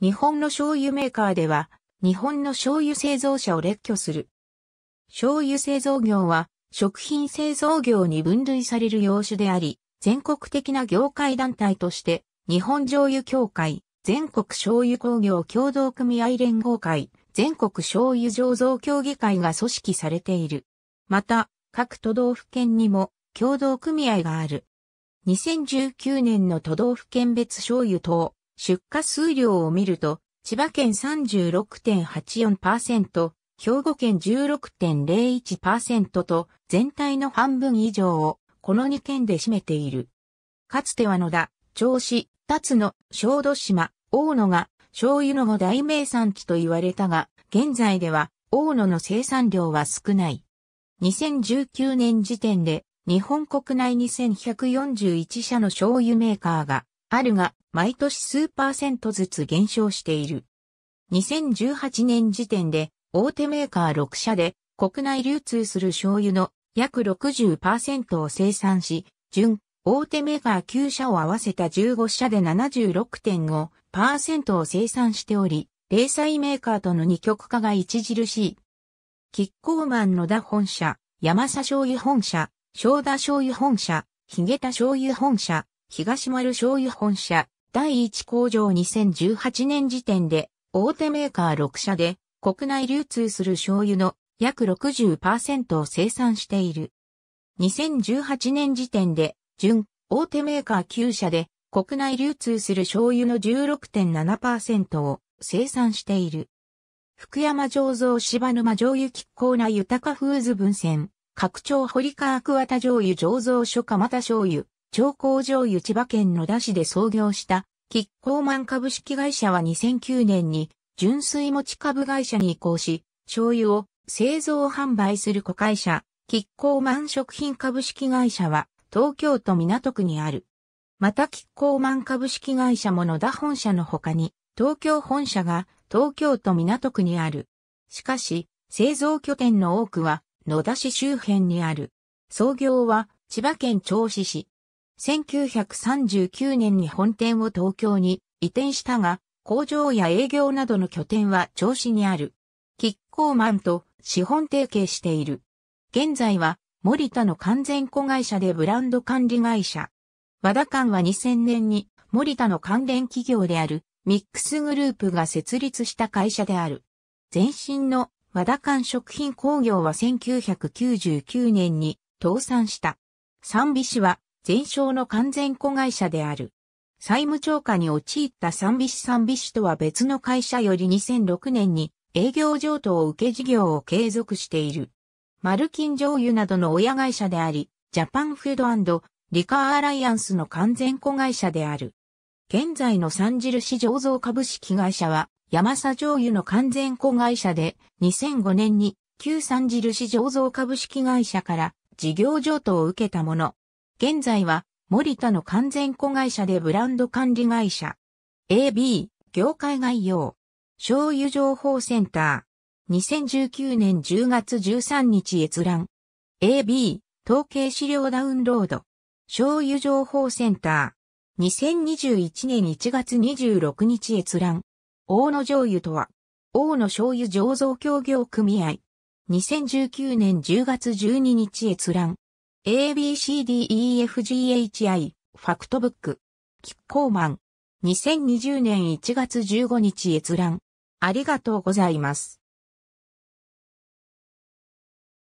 日本の醤油メーカーでは、日本の醤油製造者を列挙する。醤油製造業は、食品製造業に分類される業種であり、全国的な業界団体として、日本醤油協会、全国醤油工業協同組合連合会、全国醤油醸造協議会が組織されている。また、各都道府県にも共同組合がある。2019年の都道府県別醤油等出荷数量を見ると、千葉県36.84%、兵庫県16.01%と全体の半分以上をこの2県で占めている。かつては野田、銚子、辰野、小豆島、大野が醤油の大名産地と言われたが、現在では大野の生産量は少ない。2019年時点で日本国内2141社の醤油メーカーがあるが、毎年数パーセントずつ減少している。2018年時点で、大手メーカー6社で、国内流通する醤油の約60%を生産し、準、大手メーカー9社を合わせた15社で76.5%を生産しており、零細メーカーとの二極化が著しい。キッコーマンの田本社、山佐醤油本社、正田醤油本社、ヒゲタ醤油本社、東丸醤油本社、第1工場2018年時点で、大手メーカー6社で、国内流通する醤油の約60%を生産している。2018年時点で、準、大手メーカー9社で、国内流通する醤油の16.7%を生産している。福山醸造芝沼醤油亀甲な豊かフーズ分線、拡張堀川桑田醤油醸造所蒲田醤油、超工場湯千葉県野田市で創業した、キッコーマン株式会社は2009年に、純粋持ち株会社に移行し、醤油を製造販売する子会社、キッコーマン食品株式会社は、東京都港区にある。また、キッコーマン株式会社も野田本社の他に、東京本社が東京都港区にある。しかし、製造拠点の多くは野田市周辺にある。創業は千葉県銚子市。1939年に本店を東京に移転したが、工場や営業などの拠点は調子にある。キッコーマンと資本提携している。現在は、森田の完全子会社でブランド管理会社。和田館は2000年に森田の関連企業であるミックスグループが設立した会社である。前身の和田館食品工業は1999年に倒産した。三美市は全商の完全子会社である。債務超過に陥った三菱三菱とは別の会社より2006年に営業譲渡を受け事業を継続している。マルキン醤油などの親会社であり、ジャパンフードリカーアライアンスの完全子会社である。現在の三印醸造株式会社は、山佐醤油の完全子会社で、2005年に旧三印醸造株式会社から事業譲渡を受けたもの。現在は、森田の完全子会社でブランド管理会社。AB、業界概要。醤油情報センター。2019年10月13日閲覧。AB、統計資料ダウンロード。醤油情報センター。2021年1月26日閲覧。大野醤油とは、大野醤油醸造協業組合。2019年10月12日閲覧。ABCDEFGHI ファクトブックキッコーマン2020年1月15日閲覧ありがとうございます。